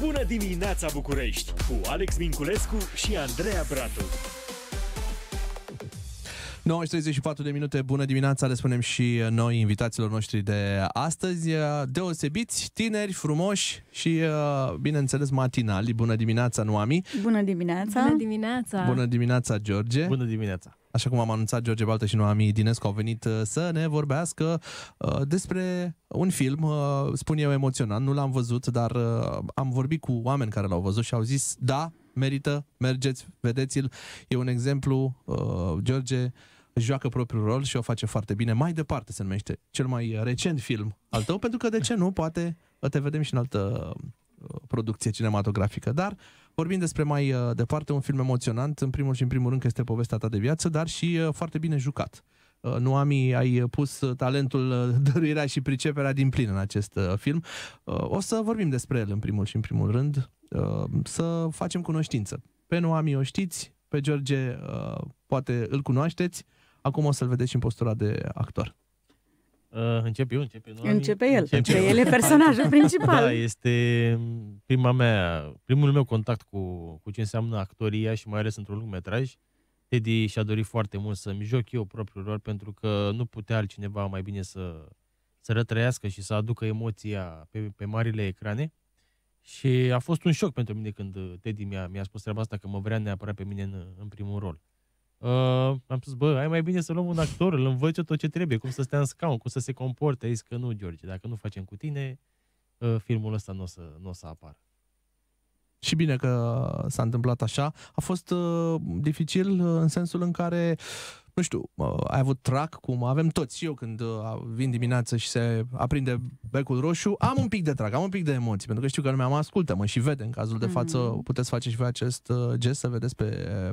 Bună dimineața București cu Alex Minculescu și Andreea Bratu. 9.34 de minute, bună dimineața, le spunem și noi invitațiilor noștri de astăzi, deosebiți, tineri, frumoși și, uh, bineînțeles, matinali. Bună dimineața, Noami! Bună dimineața! Bună dimineața! Bună dimineața, George! Bună dimineața! așa cum am anunțat, George Baltă și Noami Dinescu au venit uh, să ne vorbească uh, despre un film, uh, spun eu emoționant, nu l-am văzut, dar am vorbit cu oameni care l-au văzut și au zis, da, merită, mergeți, vedeți-l. E un exemplu, George joacă propriul rol și o face foarte bine. Mai departe se numește cel mai recent film al tău, pentru că de ce nu, poate te vedem și în altă producție cinematografică, dar uh, Vorbim despre mai uh, departe un film emoționant, în primul și în primul rând că este povestea ta de viață, dar și uh, foarte bine jucat. Uh, nu ami, ai pus talentul, dăruirea și priceperea din plin în acest film. O să vorbim despre el în primul și în primul rând, să facem cunoștință. Pe Noami o știți, pe George poate îl cunoașteți, acum o să-l vedeți și în postura de actor. Uh, încep eu, încep eu. începe el, începe că eu. el e personajul principal. Da, este prima mea, primul meu contact cu, cu ce înseamnă actoria și mai ales într-un lungmetraj. Teddy și-a dorit foarte mult să-mi joc eu propriul rol pentru că nu putea altcineva mai bine să, să rătrăiască și să aducă emoția pe, pe marile ecrane. Și a fost un șoc pentru mine când Teddy mi-a, mi-a spus treaba asta, că mă vrea neapărat pe mine în, în primul rol. Uh, am spus, bă, ai mai bine să luăm un actor, îl învăț tot ce trebuie, cum să stea în scaun, cum să se comporte. Ai zis că nu, George, dacă nu facem cu tine, uh, filmul ăsta nu o să, n-o să apară. Și bine că s-a întâmplat așa. A fost uh, dificil uh, în sensul în care uh, nu știu, ai avut trac, cum avem toți. Și eu când uh, vin dimineață și se aprinde becul roșu, am un pic de trac, am un pic de emoții, pentru că știu că lumea mă ascultă, mă și vede în cazul de față. Mm. Puteți face și voi acest uh, gest, să vedeți pe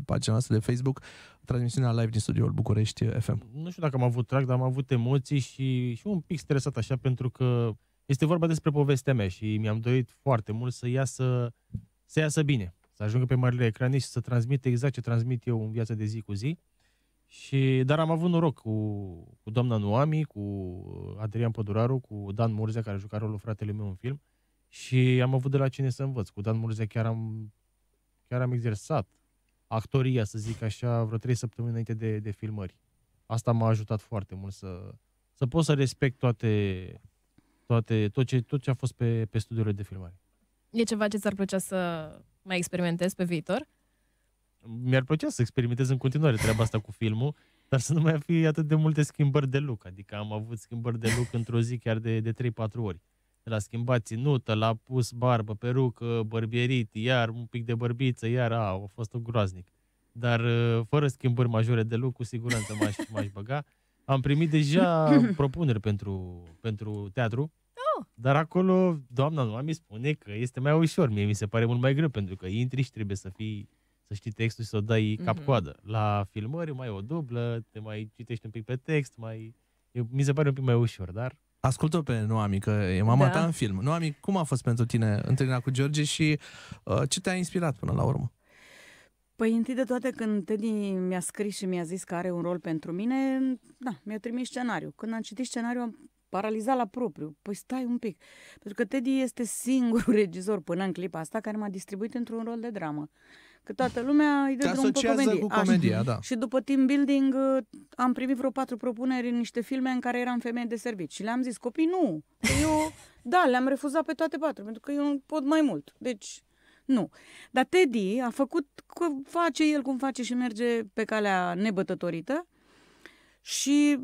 pagina noastră de Facebook, transmisiunea live din studioul București FM. Nu știu dacă am avut trac, dar am avut emoții și, și un pic stresat așa, pentru că este vorba despre povestea mea și mi-am dorit foarte mult să iasă, să iasă bine, să ajungă pe marile ecrane și să transmit exact ce transmit eu în viața de zi cu zi. Și, dar am avut noroc cu, cu doamna Noami, cu Adrian Păduraru, cu Dan Murzea, care jucat rolul fratele meu în film. Și am avut de la cine să învăț. Cu Dan Murzea chiar am, chiar am exersat actoria, să zic așa, vreo trei săptămâni înainte de, de filmări. Asta m-a ajutat foarte mult să, să pot să respect toate, toate tot, ce, tot ce a fost pe, pe studiurile de filmare. E ceva ce ți-ar plăcea să mai experimentezi pe viitor? mi-ar plăcea să experimentez în continuare treaba asta cu filmul, dar să nu mai fie atât de multe schimbări de look. Adică am avut schimbări de look într-o zi chiar de, de 3-4 ori. De la schimbat ținută, la pus barbă, perucă, bărbierit, iar un pic de bărbiță, iar a, a fost o groaznic. Dar uh, fără schimbări majore de look, cu siguranță m-aș, m-aș băga. Am primit deja propuneri pentru, pentru teatru, oh! dar acolo doamna nu mi spune că este mai ușor. Mie mi se pare mult mai greu, pentru că intri și trebuie să fii să știi textul și să o dai mm-hmm. cap-coadă. La filmări mai e o dublă, te mai citești un pic pe text, mai... Eu, mi se pare un pic mai ușor, dar... Ascultă pe Noami, că e mama da. ta în film. Noami, cum a fost pentru tine întâlnirea cu George și uh, ce te-a inspirat până la urmă? Păi întâi de toate când Teddy mi-a scris și mi-a zis că are un rol pentru mine, da, mi-a trimis scenariu. Când am citit scenariu am paralizat la propriu. Păi stai un pic, pentru că Teddy este singurul regizor până în clipa asta care m-a distribuit într-un rol de dramă. Uh, Că toată lumea îi dă Te drum pe comedie. cu comedia, da. Și după team building uh, am primit vreo patru propuneri în niște filme în care eram femeie de servici Și le-am zis, copii, nu. Că eu, da, le-am refuzat pe toate patru, pentru că eu nu pot mai mult. Deci, nu. Dar Teddy a făcut, că face el cum face și merge pe calea nebătătorită. Și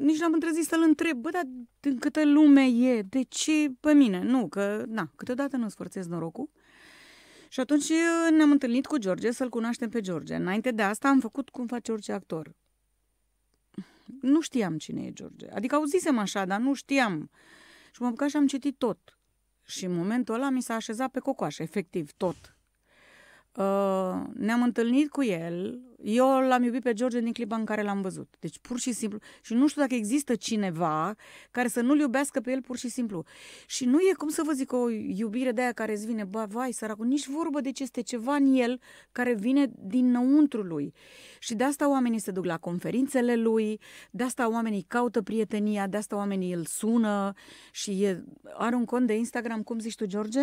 nici l-am întrezit să-l întreb, bă, dar în câtă lume e, de ce pe mine? Nu, că, na, câteodată nu-ți forțez norocul. Și atunci ne-am întâlnit cu George să-l cunoaștem pe George. Înainte de asta am făcut cum face orice actor. Nu știam cine e George. Adică auzisem așa, dar nu știam. Și m-am și am citit tot. Și în momentul ăla mi s-a așezat pe cocoaș, efectiv, tot. Uh, ne-am întâlnit cu el. Eu l-am iubit pe George din clipa în care l-am văzut. Deci pur și simplu. Și nu știu dacă există cineva care să nu-l iubească pe el pur și simplu. Și nu e, cum să vă zic, o iubire de aia care îți vine, ba, vai, săracul, nici vorbă, deci este ceva în el care vine dinăuntru lui. Și de asta oamenii se duc la conferințele lui, de asta oamenii caută prietenia, de asta oamenii îl sună și e, are un cont de Instagram, cum zici tu, George?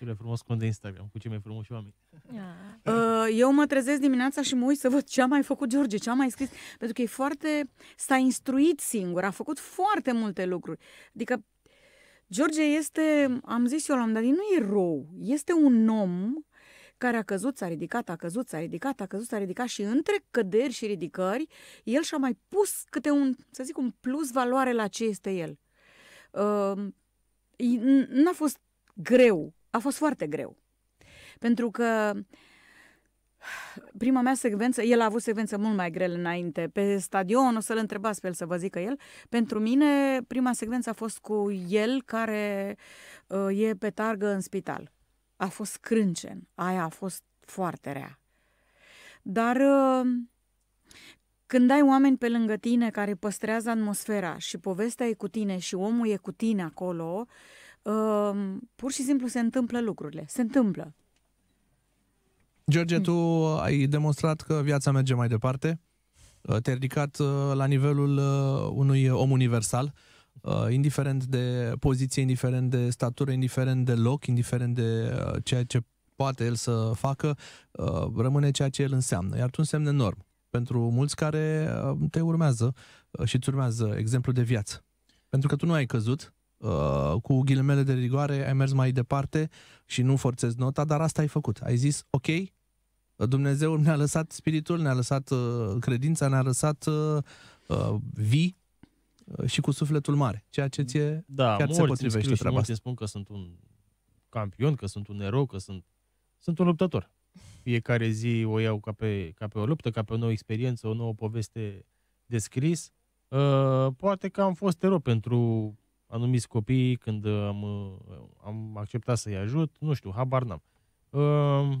cel mai frumos cont de Instagram, cu cei mai frumoși oameni. Uh, eu mă trezesc dimineața și mă uit să văd ce a mai făcut George, ce a mai scris, pentru că e foarte... s-a instruit singur, a făcut foarte multe lucruri. Adică George este, am zis eu la un dat, nu e rău, este un om care a căzut, s-a ridicat, a căzut, s-a ridicat, a căzut, s-a ridicat și între căderi și ridicări, el și-a mai pus câte un, să zic, un plus valoare la ce este el. Uh, n-a fost greu a fost foarte greu. Pentru că prima mea secvență, el a avut secvență mult mai grele înainte. Pe stadion, o să-l întrebați pe el să vă zică el. Pentru mine, prima secvență a fost cu el care uh, e pe targă în spital. A fost crâncen. Aia a fost foarte rea. Dar uh, când ai oameni pe lângă tine care păstrează atmosfera și povestea e cu tine și omul e cu tine acolo, uh, pur și simplu se întâmplă lucrurile. Se întâmplă. George, mm. tu ai demonstrat că viața merge mai departe. Uh, te-ai ridicat uh, la nivelul uh, unui om universal, indiferent de poziție, indiferent de statură, indiferent de loc, indiferent de ceea ce poate el să facă, rămâne ceea ce el înseamnă. Iar tu însemne enorm pentru mulți care te urmează și îți urmează exemplu de viață. Pentru că tu nu ai căzut, uh, cu ghilimele de rigoare, ai mers mai departe și nu forțezi nota, dar asta ai făcut. Ai zis, ok, Dumnezeu ne-a lăsat spiritul, ne-a lăsat uh, credința, ne-a lăsat uh, uh vii uh, și cu sufletul mare, ceea ce ți-e da, chiar se potrivește treaba asta. spun că sunt un campion, că sunt un erou, că sunt, sunt un luptător. Fiecare zi o iau ca pe, ca pe o luptă, ca pe o nouă experiență, o nouă poveste de scris. Uh, poate că am fost erou pentru anumiți copii când uh, am, uh, am acceptat să-i ajut, nu știu, habar n-am. Uh,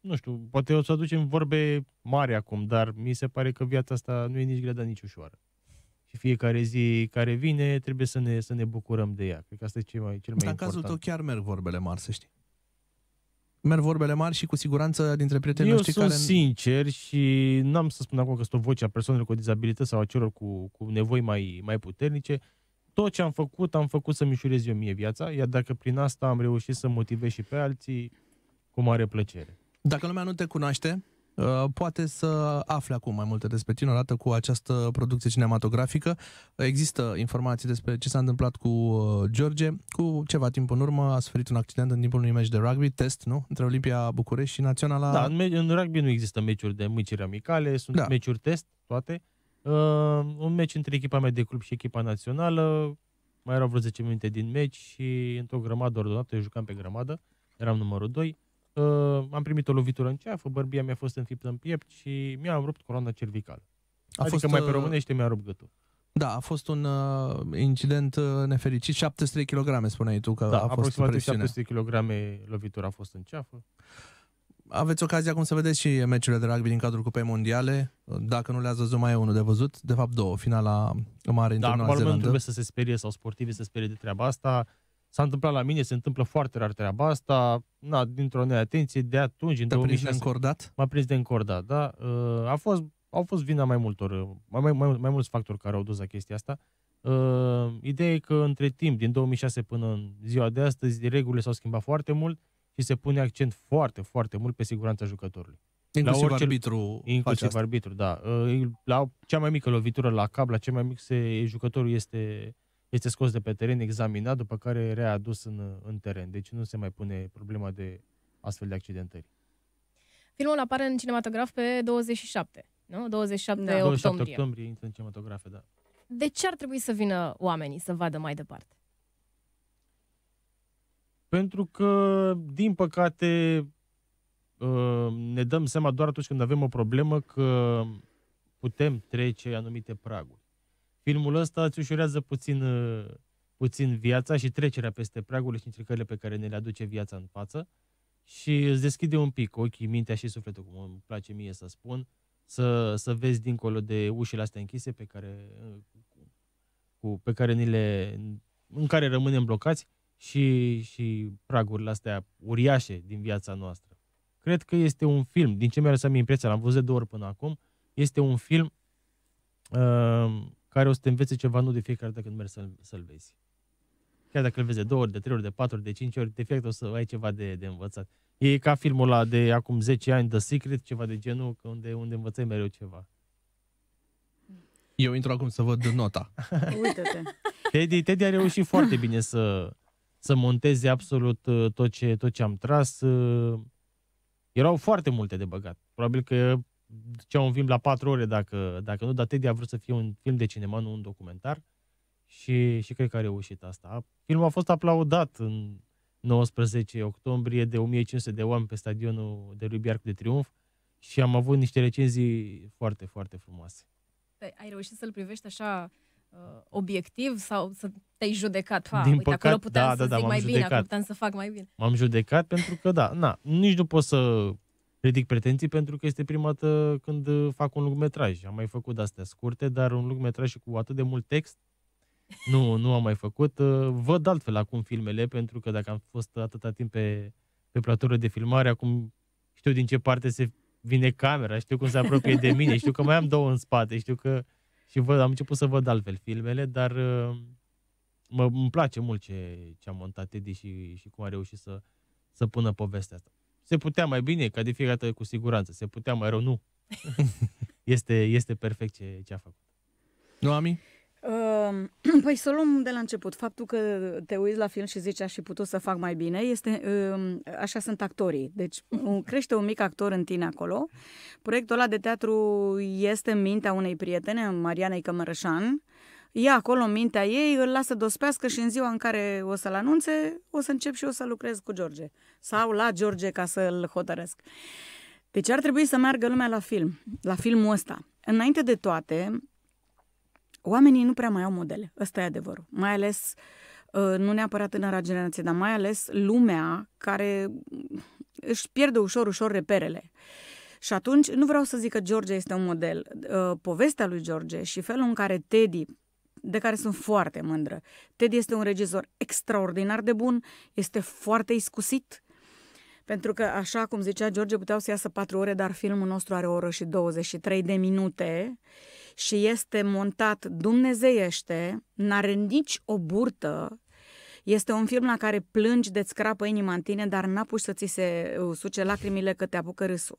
nu știu, poate o să aducem vorbe mari acum, dar mi se pare că viața asta nu e nici grea, dar nici ușoară. Și fiecare zi care vine trebuie să ne, să ne bucurăm de ea. Cred că asta e cel mai, cel mai important. în cazul tău chiar merg vorbele mari, să știi. Merg vorbele mari și cu siguranță dintre prietenii Eu noștri sunt sincer și n-am să spun acum că sunt o voce a persoanelor cu dizabilitate sau a celor cu, cu nevoi mai, mai puternice, uh, tot ce am făcut, am făcut să mișurez eu mie viața, iar dacă prin asta am reușit să motivez și pe alții, cu mare plăcere. Dacă lumea nu te cunoaște, uh, poate să afle acum mai multe despre tine odată cu această producție cinematografică. Există informații despre ce s-a întâmplat cu uh, George. Cu ceva timp în urmă a suferit un accident în timpul unui meci de rugby, test, nu? Între Olimpia București și Naționala... Da, în, în rugby nu există meciuri de mici amicale, sunt da. meciuri test, toate. Uh, un meci între echipa mea de club și echipa națională. Mai erau vreo 10 minute din meci și într-o grămadă ordonată, eu jucam pe grămadă, eram numărul 2. Uh, ehm, am primit o lovitură în ceafă, bărbia mi-a fost înfiptă în piept și mi-am rupt coroana cervicală. A adică fost, mai pe uh, românește mi-a rupt gâtul. Da, a fost un uh, incident uh, nefericit. 700 kg spuneai tu că da, a fost aproximativ 700 kg lovitura a fost în ceafă aveți ocazia acum să vedeți și meciurile de rugby din cadrul Cupei Mondiale. Dacă nu le-ați văzut, mai e unul de văzut. De fapt, două. Finala mare da, acum nu trebuie să se sperie sau sportivii să se sperie de treaba asta. S-a întâmplat la mine, se întâmplă foarte rar treaba asta. Na, dintr-o neatenție, de atunci, în Te 2006... de încordat? M-a prins de încordat, da. Uh, a fost, au fost vina mai multor, mai, mai, mai, mai mulți factori care au dus la chestia asta. Uh, ideea e că între timp, din 2006 până în ziua de astăzi, regulile s-au schimbat foarte mult. Uh, și se pune accent foarte, foarte mult pe siguranța jucătorului. Inclusiv la orice, arbitru Inclusiv arbitru, da. Ă, la cea mai mică lovitură la cap, la cea mai mic, se, jucătorul este, este scos de pe teren, examinat, după care readus în, în teren. Deci nu se mai pune problema de astfel de accidentări. Filmul apare în cinematograf pe 27, nu? 27 da. octombrie. 27 octombrie intră în cinematografe, da. De ce ar trebui să vină oamenii să vadă mai departe? Pentru că, din păcate, uh, ne dăm seama doar atunci când avem o problemă că putem trece anumite praguri. Filmul ăsta îți ușurează puțin, uh, puțin viața și trecerea peste pragurile și încercările pe care ne le aduce viața în față și îți deschide un pic ochii, mintea și sufletul, cum îmi place mie să spun, să, să vezi dincolo de ușile astea închise pe care, uh, cu, pe care ni le, în care rămânem blocați și, și pragurile astea uriașe din viața noastră. Cred că este un film, din ce mi-a lăsat impresia, l-am văzut de două ori până acum, este un film uh, care o să te învețe ceva nu de fiecare dată când mergi să-l, să-l vezi. Chiar dacă îl vezi de două ori, de trei ori, de patru ori, de cinci ori, de fiecare dată o să ai ceva de, de învățat. E ca filmul ăla de acum 10 ani, The Secret, ceva de genul, că unde, unde învățai mereu ceva. Eu intru acum să văd nota. Uite-te. Teddy, Teddy a reușit foarte bine să, să monteze absolut uh, tot ce, tot ce am tras. Uh, erau foarte multe de băgat. Probabil că ce un film la 4 ore dacă, dacă nu, dar Teddy a vrut să fie un film de cinema, nu un documentar. Și, și cred că a reușit asta. Filmul a fost aplaudat în 19 octombrie de 1500 de oameni pe stadionul de Rubiarc de Triunf și am avut niște recenzii foarte, foarte frumoase. Păi, ai reușit să-l privești așa Uh, obiectiv sau să te-ai judecat. Ha, Din uite, păcat, acolo puteam da, să da, da, zic mai judecat. bine, acolo puteam să fac mai bine. M-am judecat pentru că, da, na, nici nu pot să ridic pretenții pentru că este prima dată când fac un lungmetraj. Am mai făcut astea scurte, dar un lungmetraj și cu atât de mult text nu, nu am mai făcut. Uh, văd altfel acum filmele, pentru că dacă am fost atâta timp pe, pe platură de filmare, acum știu din ce parte se vine camera, știu cum se apropie de mine, știu că mai am două în spate, știu că și văd, am început să văd altfel filmele, dar uh, mă, îmi place mult ce, ce a montat Teddy și, și cum a reușit să, să pună povestea asta. Se putea mai bine, ca de fiecare dată cu siguranță. Se putea mai rău, nu. este, este perfect ce, ce a făcut. Nu, Ami? Ehm, păi să luăm de la început. Faptul că te uiți la film și zici aș fi putut să fac mai bine, este, ehm, așa sunt actorii. Deci crește un mic actor în tine acolo. Proiectul ăla de teatru este în mintea unei prietene, Marianei Cămărășan. Ea acolo în mintea ei, îl lasă dospească și în ziua în care o să-l anunțe, o să încep și o să lucrez cu George. Sau la George ca să-l hotărăsc. Deci ar trebui să meargă lumea la film, la filmul ăsta. Înainte de toate, oamenii nu prea mai au modele. Ăsta e adevărul. Mai ales, ă, nu neapărat tânăra generație, dar mai ales lumea care își pierde ușor, ușor reperele. Și atunci, nu vreau să zic că George este un model. Ă, povestea lui George și felul în care Teddy, de care sunt foarte mândră, Teddy este un regizor extraordinar de bun, este foarte iscusit, pentru că, așa cum zicea George, puteau să iasă patru ore, dar filmul nostru are o oră și 23 de minute și este montat dumnezeiește, n-are nici o burtă, este un film la care plângi de-ți crapă inima în tine, dar n-apuci să ți se uh, suce lacrimile că te apucă râsul.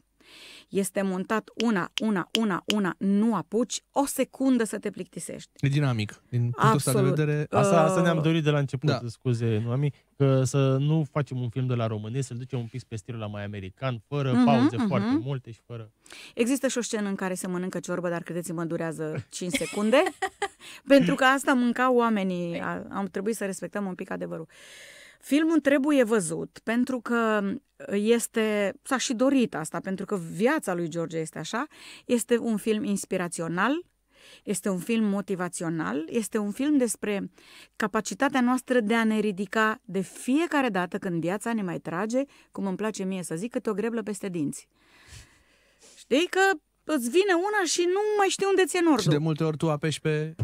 Este montat una, una, una, una, nu apuci, o secundă să te plictisești. E dinamic, din punctul Absolut. ăsta de vedere. Uh, asta, asta ne-am dorit de la început, da. scuze, am că să nu facem un film de la românesc, să-l ducem un pic pe stilul la mai american, fără uh-huh, pauze uh-huh. foarte multe și fără... Există și o scenă în care se mănâncă ciorbă, dar credeți-mă, durează 5 secunde, pentru că asta mâncau oamenii. Păi. Am trebuit să respectăm un pic adevărul. Uh, Filmul trebuie văzut pentru că este, s-a și dorit asta, pentru că viața lui George este așa, este un film inspirațional, este un film motivațional, este un film despre capacitatea noastră de a ne ridica de fiecare dată când viața ne mai trage, cum îmi place mie să zic, câte o greblă peste dinți. Știi că îți vine una și nu mai știi unde ți-e nordul. Și de multe ori tu apeși pe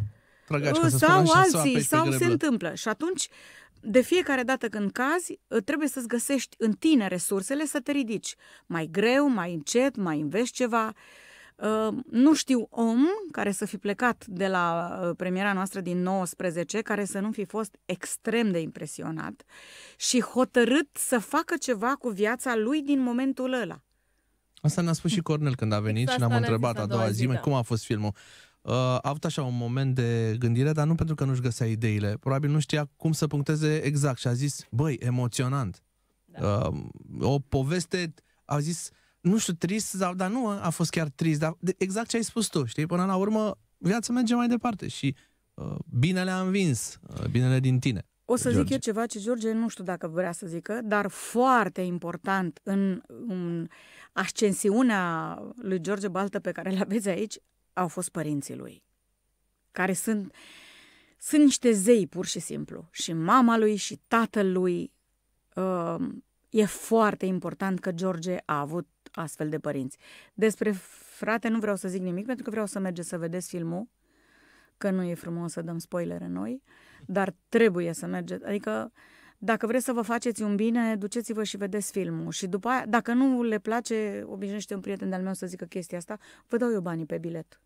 trăgaci, ca să Sau alții, sau, sau se întâmplă. Și atunci uh, de fiecare dată când cazi, trebuie să-ți găsești în tine resursele să te ridici. Mai greu, mai încet, mai înveți ceva. Nu știu om care să fi plecat de la premiera noastră din 19, care să nu fi fost extrem de impresionat și hotărât să facă ceva cu viața lui din momentul ăla. Asta ne-a spus și Cornel când a venit exact și ne-am întrebat a doua zi, zi da. cum a fost filmul uh, a avut așa un moment de gândire, dar nu pentru că nu-și găsea ideile. Probabil nu știa cum să puncteze exact și a zis, băi, emoționant. Da. Uh, o poveste, a zis, nu știu, trist, sau dar nu ă, a fost chiar trist, dar de, exact ce ai spus tu, știi? Până la urmă, viața merge mai departe și uh, binele a învins, uh, binele din tine. O să George. zic eu ceva ce George nu știu dacă vrea să zică, dar foarte important în, în ascensiunea lui George Baltă pe care îl aveți aici, au fost părinții lui, care sunt, sunt niște zei pur și simplu. Și mama lui și tatăl lui. Um, e foarte important că George a avut astfel de părinți. Despre frate nu vreau să zic nimic, pentru că vreau să mergeți să vedeți filmul, că nu e frumos să dăm spoilere noi, dar trebuie să mergeți. Adică uh, dacă vreți să vă faceți un bine, duceți-vă și vedeți filmul. Și după aia, dacă nu le place, obișnuiește un prieten de-al meu să zică chestia asta, vă dau eu banii pe bilet.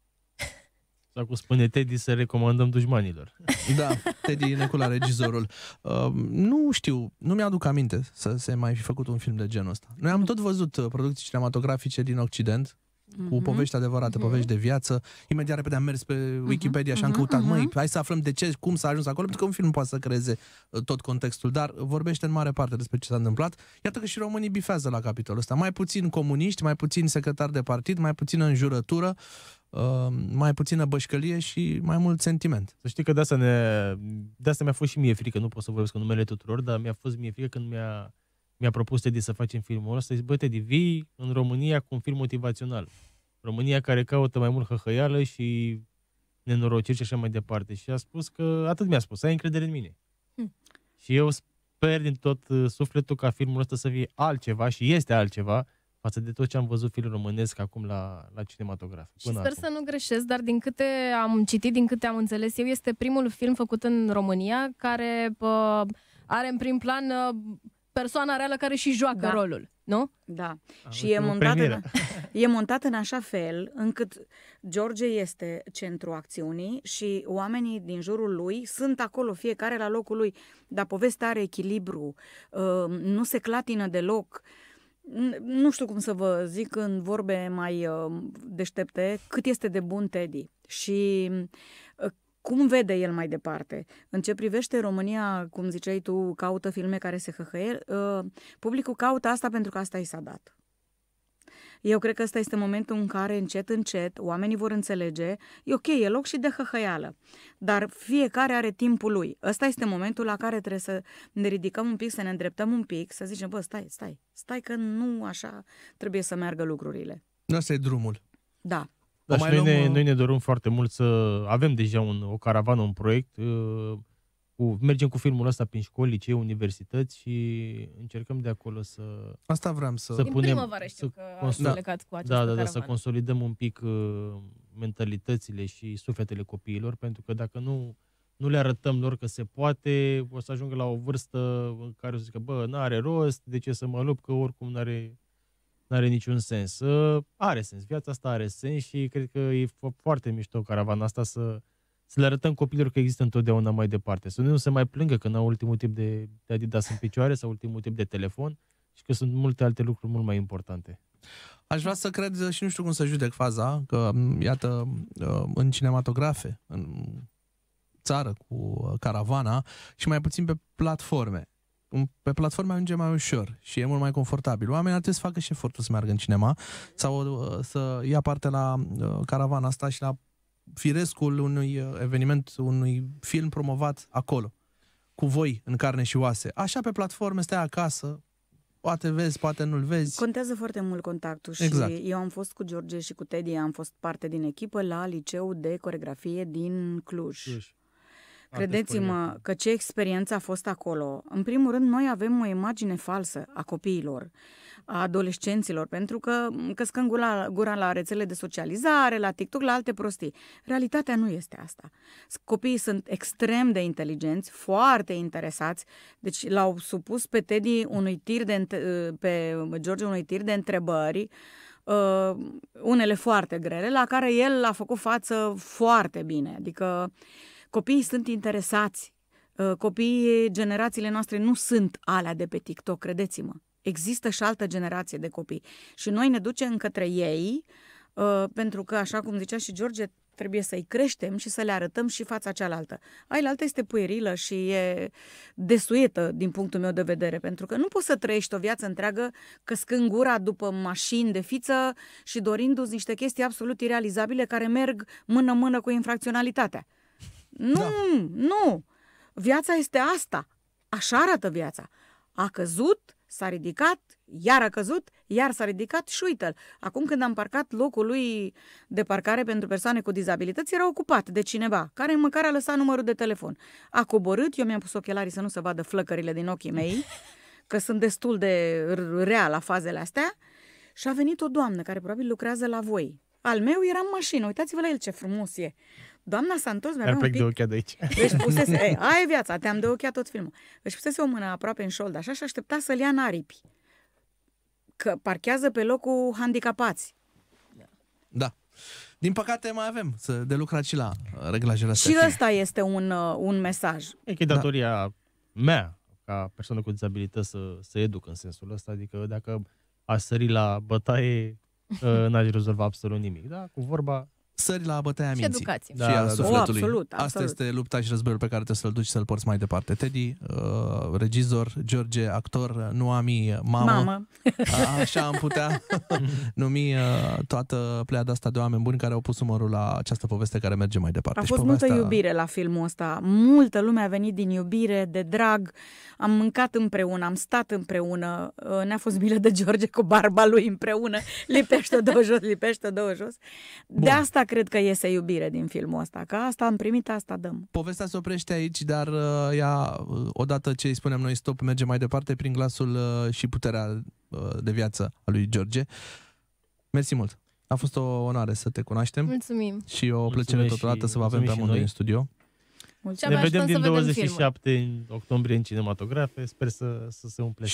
Sau cum spune Teddy, să recomandăm dușmanilor. Da, Teddy Necula, regizorul. Uh, nu știu, nu mi-aduc aminte să se mai fi făcut un film de genul ăsta. Noi am tot văzut uh, producții cinematografice din Occident, mm-hmm. cu mhm. povești adevărate, mm-hmm. povești de viață. Imediat repede am mers pe mhm. Wikipedia mm-hmm. și am mhm. căutat, mm-hmm. măi, hai să aflăm de ce, cum s-a ajuns acolo, pentru că un film poate să creeze uh, tot contextul, dar vorbește în mare parte despre ce s-a întâmplat. Iată că și românii bifează la capitolul ăsta. Mai puțin comuniști, mai puțin secretari de partid, mai puțin jurătură, Uh, mai puțină bășcălie și mai mult sentiment. Să știi că de asta, ne, de asta mi-a fost și mie frică, nu pot să vorbesc cu numele tuturor, dar mi-a fost mie frică când mi-a mi-a propus Teddy să facem filmul ăsta, zic, bă, Teddy, vii în România cu un film motivațional. România care caută mai mult hăhăială și nenorociri și așa mai departe. Și a spus că, atât mi-a spus, ai încredere în mine. Hmm. Și eu sper din tot uh, sufletul ca filmul ăsta să fie altceva și este altceva față de tot ce am văzut film românesc acum la, la cinematograf. Și până sper acum. să nu greșesc, dar din câte am citit, din câte am înțeles eu, este primul film făcut în România care pă, uh, are în prim plan uh, persoana reală care și joacă da. rolul, nu? Da. Am și e montat, în, e montat în așa fel încât George este centru acțiunii și oamenii din jurul lui sunt acolo, fiecare la locul lui, dar povestea are echilibru, uh, nu se clatină deloc. Nu știu cum să vă zic în vorbe mai uh, deștepte cât este de bun Teddy. Și uh, cum vede el mai departe? În ce privește România, cum ziceai tu, caută filme care se hăhăie, ă, publicul caută asta pentru că asta i s-a dat. Eu cred că ăsta este momentul în care încet, încet, oamenii vor înțelege, e ok, e loc și de hăhăială, dar fiecare are timpul lui. Ăsta este momentul la care trebuie să ne ridicăm un pic, să ne îndreptăm un pic, să zicem, bă, stai, stai, stai că nu așa trebuie să meargă lucrurile. Asta e drumul. Da. Da, și noi, luăm... ne, uh, noi ne dorim foarte mult să avem deja un, o caravană, un proiect. Uh, cu, mergem cu filmul ăsta prin școli, licee, universități și încercăm de acolo să... Asta vreau să... să Din punem, primăvară știu să că cons- da. plecat cu acest Da, da, da, să consolidăm un pic uh, mentalitățile și sufletele copiilor, pentru că dacă nu nu le arătăm lor că se poate, o să ajungă la o vârstă în care o să zică, bă, n-are rost, de ce să mă lupt, că oricum n-are n-are niciun sens. Ă, are sens, viața asta are sens și cred că e foarte mișto caravana asta să, să le arătăm copiilor că există întotdeauna mai departe. Să nu se mai plângă că n-au ultimul tip de, de Adidas în picioare sau ultimul tip de telefon și că sunt multe alte lucruri mult mai importante. Aș vrea să cred și nu știu cum să judec faza, că iată, ă, în cinematografe, în țară cu caravana și mai puțin pe platforme pe platforme ajunge mai ușor și e mult mai confortabil. Oamenii ar trebui să facă și efortul să meargă în cinema sau uh, să ia parte la uh, caravana asta și la firescul unui uh, eveniment, unui film promovat acolo, cu voi în carne și oase. Așa pe platforme, stai acasă, poate vezi, poate nu-l vezi. Contează foarte mult contactul și exact. eu am fost cu George și cu Teddy, am fost parte din echipă la liceu de coregrafie din Cluj. Cluj. Credeți-mă că ce experiență a fost acolo. În primul rând, noi avem o imagine falsă a copiilor, a adolescenților, pentru că căscăm gura, gura la rețele de socializare, la TikTok, la alte prostii. Realitatea nu este asta. Copiii sunt extrem de inteligenți, foarte interesați, deci l-au supus pe Teddy unui tir de, pe George unui tir de întrebări, uh, unele foarte grele, la care el a făcut față foarte bine. Adică copiii sunt interesați, uh, copiii generațiile noastre nu sunt alea de pe TikTok, credeți-mă. Există și altă generație de copii și noi ne ducem către ei uh, pentru că, așa cum zicea și George, trebuie să-i creștem și să le arătăm și fața cealaltă. Ailaltă este puerilă și e desuietă din punctul meu de vedere, pentru că nu poți să trăiești o viață întreagă căscând gura după mașini de fiță și dorindu-ți niște chestii absolut irealizabile care merg mână-mână cu infracționalitatea. Nu, da. nu. Viața este asta. Așa arată viața. A căzut, s-a ridicat, iar a căzut, iar s-a ridicat și uite-l. Acum când am parcat locul lui de parcare pentru persoane cu dizabilități, era ocupat de cineva, care măcar a lăsat numărul de telefon. A coborât, eu mi-am pus ochelarii să nu se vadă flăcările din ochii mei, că sunt destul de rea la fazele astea, și a venit o doamnă care probabil lucrează la voi. Al meu era în mașină, uitați-vă la el ce frumos e. Doamna s-a întors, mi-a plec pic. de ochea de aici. Deci pusese, ei, aia e viața, te-am de ochea tot filmul. Deci pusese o mână aproape în șold, așa, și aștepta să-l ia în aripi. Că parchează pe locul handicapați. Da. Din păcate mai avem să de lucrat și la uh, reglajele astea. Și ăsta este un, uh, un mesaj. E că datoria da. mea ca persoană cu dizabilități să, să educ în sensul ăsta, adică dacă aș sări la bătaie, uh, n-aș rezolva absolut nimic. Da, cu vorba sări la bătaia minții. Și educație. Da, și educație. da, da. sufletului. Oh, o, absolut, absolut. Asta este lupta și războiul pe care trebuie să-l duci să-l porți mai departe. Teddy, uh, regizor, George, actor, nu ami, mamă. Mamă. așa am putea numi uh, toată pleada asta de oameni buni care au pus umărul la această poveste care merge mai departe. A fost și multă iubire la filmul ăsta. Multă lume a venit din iubire, de drag. Am mâncat împreună, am stat împreună. Uh, ne-a fost milă de George cu barba lui împreună. Lipește-o două jos, lipește-o două jos. Bun. De asta cred că iese iubire din filmul ăsta, că asta am primit, asta dăm. Povestea se oprește aici, dar uh, ea, uh, odată ce îi spunem noi stop, merge mai departe prin glasul uh, și puterea de viață a lui George. Mersi mult! A fost o onoare să te cunoaștem. Mulțumim! Și o plăcere totodată să vă avem pe amândoi în studio. Mulțumim. Ne vedem din 27 în octombrie în cinematografe. Sper să, să se umple.